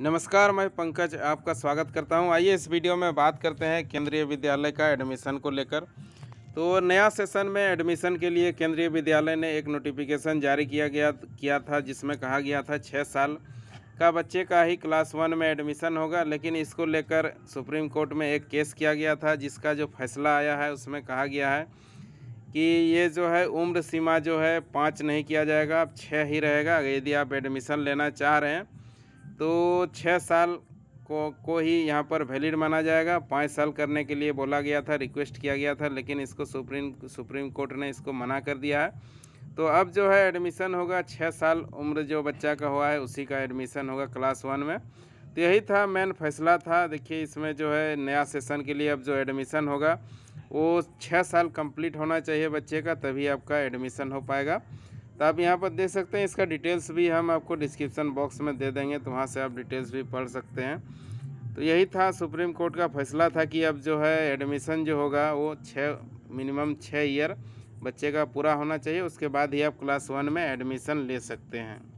नमस्कार मैं पंकज आपका स्वागत करता हूं आइए इस वीडियो में बात करते हैं केंद्रीय विद्यालय का एडमिशन को लेकर तो नया सेशन में एडमिशन के लिए केंद्रीय विद्यालय ने एक नोटिफिकेशन जारी किया गया किया था जिसमें कहा गया था छः साल का बच्चे का ही क्लास वन में एडमिशन होगा लेकिन इसको लेकर सुप्रीम कोर्ट में एक केस किया गया था जिसका जो फैसला आया है उसमें कहा गया है कि ये जो है उम्र सीमा जो है पाँच नहीं किया जाएगा अब छः ही रहेगा यदि आप एडमिशन लेना चाह रहे हैं तो छः साल को को ही यहाँ पर वैलिड माना जाएगा पाँच साल करने के लिए बोला गया था रिक्वेस्ट किया गया था लेकिन इसको सुप्रीम सुप्रीम कोर्ट ने इसको मना कर दिया है तो अब जो है एडमिशन होगा छः साल उम्र जो बच्चा का हुआ है उसी का एडमिशन होगा क्लास वन में तो यही था मेन फैसला था देखिए इसमें जो है नया सेशन के लिए अब जो एडमिशन होगा वो छः साल कंप्लीट होना चाहिए बच्चे का तभी आपका एडमिशन हो पाएगा तो आप यहाँ पर देख सकते हैं इसका डिटेल्स भी हम आपको डिस्क्रिप्सन बॉक्स में दे देंगे तो वहाँ से आप डिटेल्स भी पढ़ सकते हैं तो यही था सुप्रीम कोर्ट का फैसला था कि अब जो है एडमिशन जो होगा वो छः मिनिमम छः ईयर बच्चे का पूरा होना चाहिए उसके बाद ही आप क्लास वन में एडमिशन ले सकते हैं